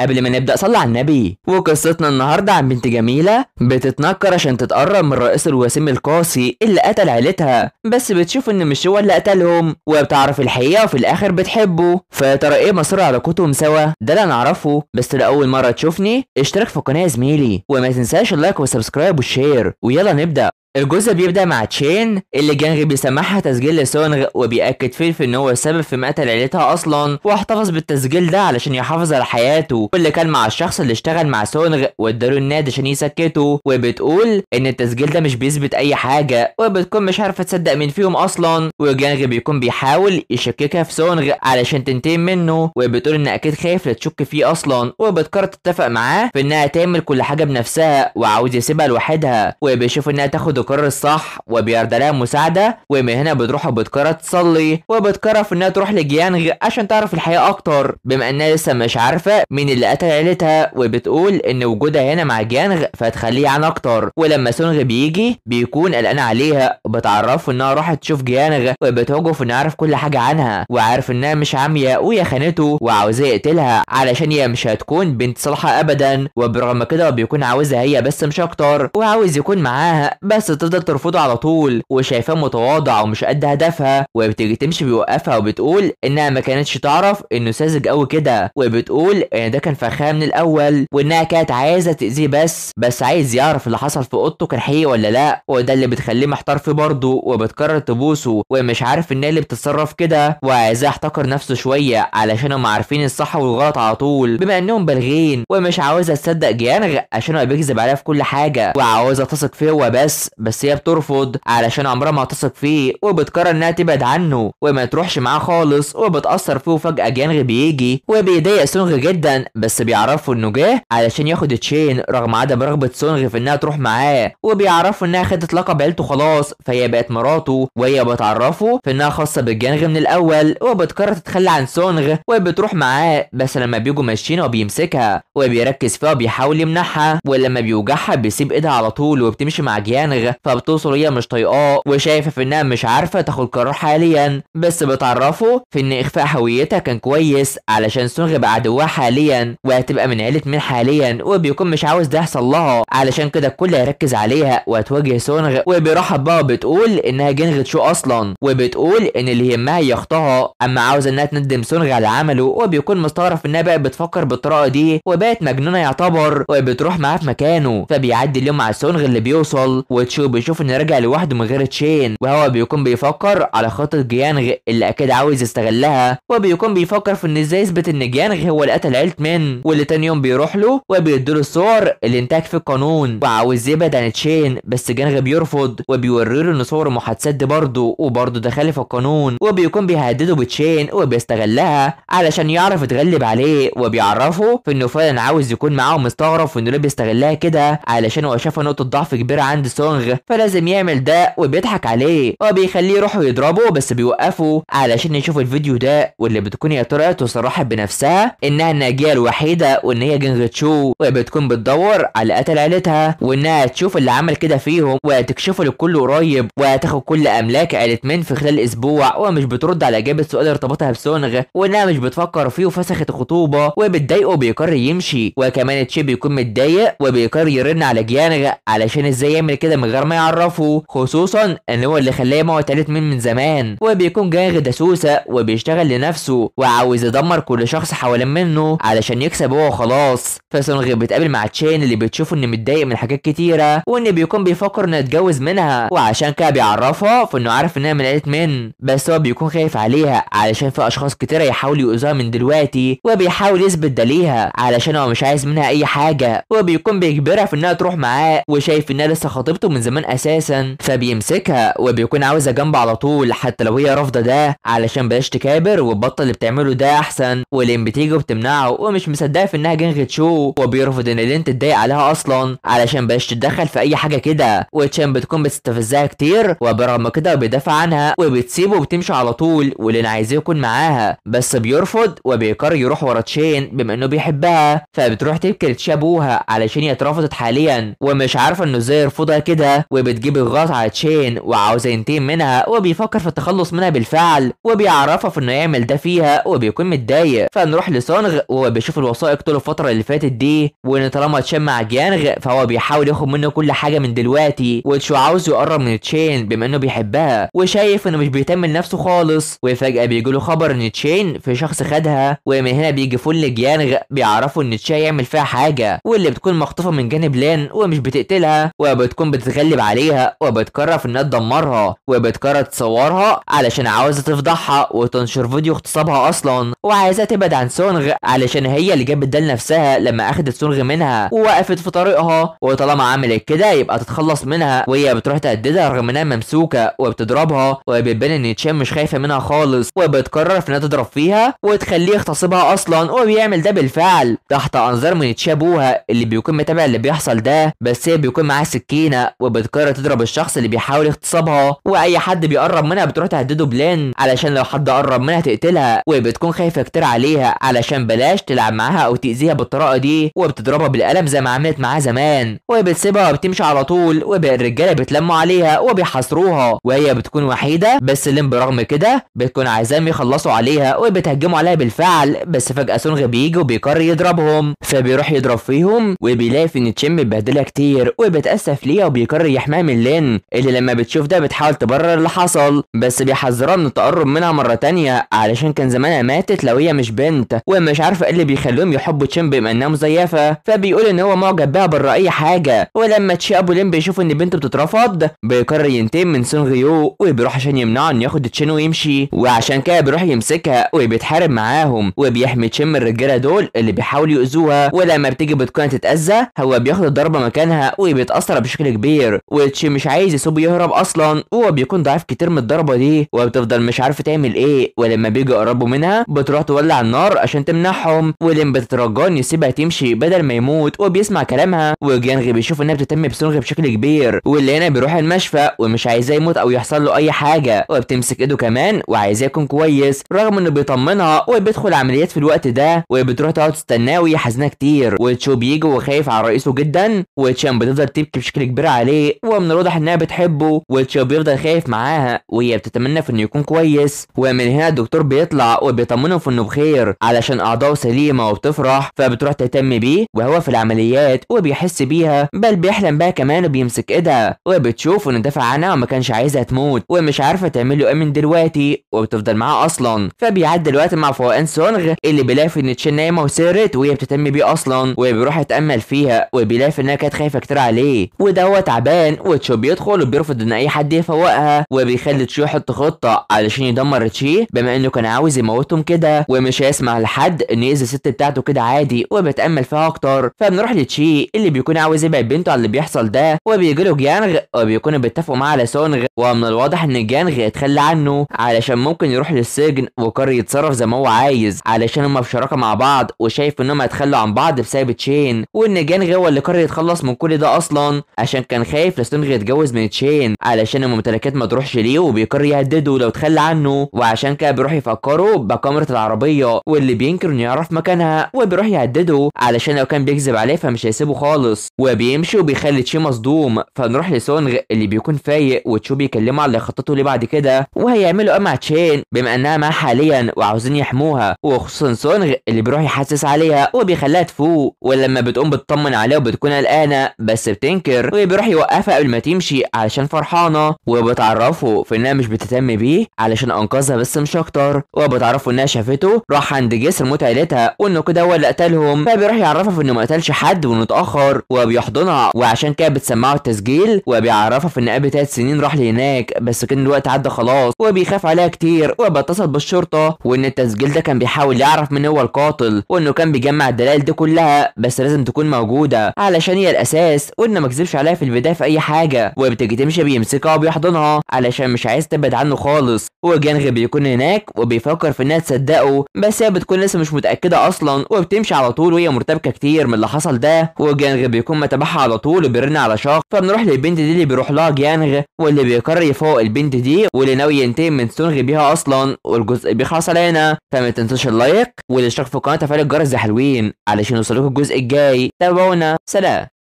قبل ما نبدأ صلي على النبي وقصتنا النهاردة عن بنت جميلة بتتنكر عشان تتقرب من رئيس الوسيم القاسي اللي قتل عيلتها بس بتشوف ان مش هو اللي قتلهم وبتعرف الحقيقة وفي الاخر بتحبه فيا ترى ايه مصير علاقتهم سوا ده اللي نعرفه بس لأول مرة تشوفني اشترك في القناة يا زميلي وما تنساش اللايك والسبسكرايب والشير ويلا نبدأ الجزء بيبدأ مع تشين اللي جانغ بيسمعها تسجيل لسونغ وبيأكد في ان هو السبب في مقتل عيلتها اصلا واحتفظ بالتسجيل ده علشان يحافظ على حياته واللي كان مع الشخص اللي اشتغل مع سونغ واداله النادي عشان يسكته وبتقول ان التسجيل ده مش بيثبت اي حاجة وبتكون مش عارفة تصدق مين فيهم اصلا وجانغ بيكون بيحاول يشككها في سونغ علشان تنتين منه وبتقول ان اكيد خايف لا تشك فيه اصلا وبتقرر تتفق معاه في انها تعمل كل حاجة بنفسها وعاوز يسيبها لوحدها وبيشوف انها تاخد بتقرر الصح وبيرضى لها مساعده ومن هنا بتروح وبتقرر تصلي وبتقرر في انها تروح لجيانغ عشان تعرف الحقيقه اكتر بما انها لسه مش عارفه مين اللي قتل عيلتها وبتقول ان وجودها هنا مع جيانغ فتخليه عن اكتر ولما سونغ بيجي بيكون قلقان عليها وبتعرفه انها راحت تشوف جيانغ وبتهجه في انه عارف كل حاجه عنها وعارف انها مش عاميه ويا خانته وعاوزاه يقتلها علشان هي مش هتكون بنت صالحه ابدا وبرغم كده بيكون عاوزها هي بس مش اكتر وعاوز يكون معاها بس تفضل ترفضه على طول وشايفاه متواضع ومش قد هدفها وبتيجي تمشي بيوقفها وبتقول انها ما كانتش تعرف انه ساذج قوي كده وبتقول ان ده كان فخام من الاول وانها كانت عايزه تاذيه بس بس عايز يعرف اللي حصل في اوضته كان حقيقي ولا لا وده اللي بتخليه محتار فيه برضه وبتكرر تبوسه ومش عارف ان اللي بتتصرف كده وعايزاه يحتقر نفسه شويه علشان هم عارفين الصح والغلط على طول بما انهم بالغين ومش عاوزه تصدق جيانغ عشان هو بيكذب عليها في كل حاجه وعاوزه تثق فيه هو بس بس هي بترفض علشان عمرها ما هتثق فيه وبتقرر انها تبعد عنه وما تروحش معاه خالص وبتأثر فيه وفجأة جانغ بيجي وبيضايق سونغ جدا بس بيعرفوا انه جه علشان ياخد تشين رغم عدم رغبة سونغ في انها تروح معاه وبيعرفوا انها خدت لقب عيلته خلاص فهي بقت مراته وهي بتعرفه في انها خاصة بالجانغ من الاول وبتقرر تتخلى عن سونغ وبتروح معاه بس لما بيجوا ماشيين وبيمسكها وبيركز فيها وبيحاول يمنعها ولما بيوجعها بيسيب ايدها على طول وبتمشي مع جيانغ حاجه فبتوصل هي مش طايقاه وشايفه في انها مش عارفه تاخد قرار حاليا بس بتعرفه في ان اخفاء هويتها كان كويس علشان سونغ بقى عدوها حاليا وهتبقى من عيله مين حاليا وبيكون مش عاوز ده يحصل لها علشان كده الكل هيركز عليها وهتواجه سونغ وبيرحب بها وبتقول انها جنغت شو اصلا وبتقول ان اللي يهمها هي اختها اما عاوزه انها تندم سونغ على عمله وبيكون مستغرب انها بقت بتفكر بالطريقه دي وبقت مجنونه يعتبر وبتروح معاه في مكانه فبيعدي اليوم مع سونغ اللي بيوصل وتش ماتشو وبيشوف انه راجع لوحده من غير تشين وهو بيكون بيفكر على خطة جيانغ اللي اكيد عاوز يستغلها وبيكون بيفكر في ان ازاي يثبت ان جيانغ هو اللي قتل عيلت مين واللي تاني يوم بيروح له وبيديله الصور اللي انتهك في القانون وعاوز يبعد عن تشين بس جانغ بيرفض وبيوريله ان صور المحادثات دي برضه وبرضه ده خالف القانون وبيكون بيهدده بتشين وبيستغلها علشان يعرف يتغلب عليه وبيعرفه في انه فعلا عاوز يكون معاهم مستغرب وانه ليه بيستغلها كده علشان هو شاف نقطة ضعف كبيرة عند سونغ مبالغ فلازم يعمل ده وبيضحك عليه وبيخليه يروح يضربه بس بيوقفه علشان يشوف الفيديو ده واللي بتكون يا ترى تصرح بنفسها انها الناجيه الوحيده وان هي جنغتشو وبتكون بتدور على قتل عيلتها وانها تشوف اللي عمل كده فيهم وهتكشفه للكل قريب وهتاخد كل املاك عيله مين في خلال اسبوع ومش بترد على اجابه سؤال ارتباطها بسونغ وانها مش بتفكر فيه وفسخت الخطوبه وبتضايقه وبيقرر يمشي وكمان تشي بيكون متضايق وبيقرر يرن على جيانغ علشان ازاي يعمل كده من غير ما يعرفه خصوصا ان هو اللي خلاه يموت عيلة مين من زمان وبيكون جاي دسوسة وبيشتغل لنفسه وعاوز يدمر كل شخص حوالين منه علشان يكسب هو وخلاص فسونغ بيتقابل مع تشين اللي بتشوفه ان متضايق من حاجات كتيرة وان بيكون بيفكر انه يتجوز منها وعشان كده بيعرفها فانه عارف انها من عيلة مين بس هو بيكون خايف عليها علشان في اشخاص كتيرة يحاولوا يؤذوها من دلوقتي وبيحاول يثبت ده ليها علشان هو مش عايز منها اي حاجة وبيكون بيجبرها في انها تروح معاه وشايف انها لسه خطيبته من زمان اساسا فبيمسكها وبيكون عاوزها جنبه على طول حتى لو هي رافضه ده علشان بلاش تكابر وتبطل اللي بتعمله ده احسن ولين بتيجي وبتمنعه ومش مصدقه في انها جنغت شو وبيرفض ان لين تتضايق عليها اصلا علشان بلاش تتدخل في اي حاجه كده وتشان بتكون بتستفزها كتير وبرغم كده بيدافع عنها وبتسيبه وبتمشي على طول ولين عايزاه يكون معاها بس بيرفض وبيقرر يروح ورا تشين بما انه بيحبها فبتروح تبكي لتشابوها علشان هي اترفضت حاليا ومش عارفه انه ازاي يرفضها كده وبتجيب الغاز على تشين ينتين منها وبيفكر في التخلص منها بالفعل وبيعرفها انه يعمل ده فيها وبيكون متضايق فنروح لسونغ وبيشوف الوثائق طول الفتره اللي فاتت دي وان طالما تشين مع جيانغ فهو بيحاول ياخد منه كل حاجه من دلوقتي وتشو عاوز يقرب من تشين بما انه بيحبها وشايف انه مش بيهتم لنفسه خالص وفجاه بيجي له خبر ان تشين في شخص خدها ومن هنا بيجي فل جيانغ بيعرفوا ان تشين يعمل فيها حاجه واللي بتكون مخطوفه من جانب لين ومش بتقتلها وبتكون بتتغلب بتقلب عليها وبتقرر في انها تدمرها وبتقرر تصورها علشان عاوزه تفضحها وتنشر فيديو اغتصابها اصلا وعايزه تبعد عن سونغ علشان هي اللي جابت ده لنفسها لما اخدت سونغ منها ووقفت في طريقها وطالما عملت كده يبقى تتخلص منها وهي بتروح تهددها رغم انها ممسوكه وبتضربها وبتبان ان تشام مش خايفه منها خالص وبتقرر في انها تضرب فيها وتخليه يغتصبها اصلا وبيعمل ده بالفعل تحت انظار من تشابوها اللي بيكون متابع اللي بيحصل ده بس هي بيكون معاها سكينه وبتقرر تضرب الشخص اللي بيحاول اغتصابها واي حد بيقرب منها بتروح تهدده بلان علشان لو حد قرب منها تقتلها وبتكون خايفه كتير عليها علشان بلاش تلعب معاها او تاذيها بالطريقه دي وبتضربها بالقلم زي ما عملت معاها زمان وبتسيبها وبتمشي على طول وبالرجاله بيتلموا عليها وبيحاصروها وهي بتكون وحيده بس لين برغم كده بتكون عايزاهم يخلصوا عليها وبتهجموا عليها بالفعل بس فجاه سونغ بيجي وبيقرر يضربهم فبيروح يضرب فيهم وبيلاقي ان تشيم بهدلها كتير وبتاسف ليها وبيقرر مقر يا من لين اللي لما بتشوف ده بتحاول تبرر اللي حصل بس بيحذرها من التقرب منها مرة تانية علشان كان زمانها ماتت لو هي مش بنت ومش عارفة ايه اللي بيخليهم يحبوا تشين بما انها مزيفة فبيقول ان هو معجب بيها بره اي حاجة ولما تشي ابو لين بيشوف ان بنته بتترفض بيقرر ينتقم من سون غيو وبيروح عشان يمنعه انه ياخد تشين ويمشي وعشان كده بيروح يمسكها وبيتحارب معاهم وبيحمي تشين من الرجالة دول اللي بيحاولوا يؤذوها ولما بتيجي بتكون تتأذى هو بياخد الضربة مكانها وبيتأثر بشكل كبير كتير وتشي مش عايز يسوب يهرب اصلا وهو بيكون ضعيف كتير من الضربه دي وبتفضل مش عارفه تعمل ايه ولما بيجوا يقربوا منها بتروح تولع النار عشان تمنعهم ولين بتترجان يسيبها تمشي بدل ما يموت وبيسمع كلامها وجانغي بيشوف انها بتتم بسونغ بشكل كبير واللي هنا بيروح المشفى ومش عايزاه يموت او يحصل له اي حاجه وبتمسك ايده كمان وعايزاه يكون كويس رغم انه بيطمنها وبيدخل عمليات في الوقت ده وبتروح تقعد تستناه وهي حزينه كتير وتشو بيجي وخايف على رئيسه جدا وتشام بتفضل تبكي بشكل كبير عليه ايه ومن الواضح انها بتحبه وتشو بيفضل خايف معاها وهي بتتمنى في انه يكون كويس ومن هنا الدكتور بيطلع وبيطمنه في انه بخير علشان اعضائه سليمه وبتفرح فبتروح تهتم بيه وهو في العمليات وبيحس بيها بل بيحلم بقى كمان وبيمسك ايدها وبتشوف انه دافع عنها وما كانش عايزها تموت ومش عارفه تعمل له ايه من دلوقتي وبتفضل معاه اصلا فبيعدي الوقت مع فوقان سونغ اللي بيلاقي ان تشين نايمه وسهرت وهي بتهتم بيه اصلا وبيروح يتامل فيها وبيلاقي انها كانت خايفه كتير عليه ودوت تعبان وتشو بيدخل وبيرفض ان اي حد يفوقها وبيخلي تشو يحط خطه علشان يدمر تشي بما انه كان عاوز يموتهم كده ومش هيسمع لحد ان يأذي الست بتاعته كده عادي وبيتامل فيها اكتر فبنروح لتشي اللي بيكون عاوز يبعد بنته على اللي بيحصل ده وبيجي له جيانغ وبيكونوا بيتفقوا معاه على سونغ ومن الواضح ان جيانغ اتخلى عنه علشان ممكن يروح للسجن وقرر يتصرف زي ما هو عايز علشان هما في شراكه مع بعض وشايف انهم هيتخلوا عن بعض بسبب تشين وان جيانغ هو اللي قرر يتخلص من كل ده اصلا عشان كان خايف لاستونغ يتجوز من تشين علشان الممتلكات ما تروحش ليه وبيقرر يهدده لو تخلى عنه وعشان كده بيروح يفكره بكاميرا العربيه واللي بينكر انه يعرف مكانها وبيروح يهدده علشان لو كان بيكذب عليه فمش هيسيبه خالص وبيمشي وبيخلي تشين مصدوم فنروح لسونغ اللي بيكون فايق وتشو بيكلمه على خطته ليه بعد كده وهيعملوا ايه مع تشين بما انها معاه حاليا وعاوزين يحموها وخصوصا سونغ اللي بيروح يحسس عليها وبيخليها تفوق ولما بتقوم بتطمن عليه وبتكون قلقانه بس بتنكر وبيروح يوقع بتوقفها قبل ما تمشي علشان فرحانة وبتعرفه في انها مش بتهتم بيه علشان انقذها بس مش اكتر وبتعرفه انها شافته راح عند جسر موت عيلتها وانه كده هو اللي قتلهم فبيروح يعرفها في انه ما قتلش حد وانه اتاخر وبيحضنها وعشان كده بتسمعه التسجيل وبيعرفها في ان قبل ثلاث سنين راح لهناك بس كان الوقت عدى خلاص وبيخاف عليها كتير وبيتصل بالشرطة وان التسجيل ده كان بيحاول يعرف من هو القاتل وانه كان بيجمع الدلائل دي كلها بس لازم تكون موجودة علشان هي الاساس وانه ما كذبش عليها في البداية عارف اي حاجه وبتيجي تمشي بيمسكها وبيحضنها علشان مش عايز تبعد عنه خالص وجانغ بيكون هناك وبيفكر في انها تصدقه بس هي بتكون لسه مش متاكده اصلا وبتمشي على طول وهي مرتبكه كتير من اللي حصل ده وجانغ بيكون متابعها على طول وبيرن على شاق فبنروح للبنت دي اللي بيروح لها جانغ واللي بيقرر يفوق البنت دي واللي ناوي ينتقم من سونغ بيها اصلا والجزء بيخلص علينا فما تنسوش اللايك والاشتراك في القناه وتفعيل الجرس يا حلوين علشان يوصلكوا الجزء الجاي تابعونا سلام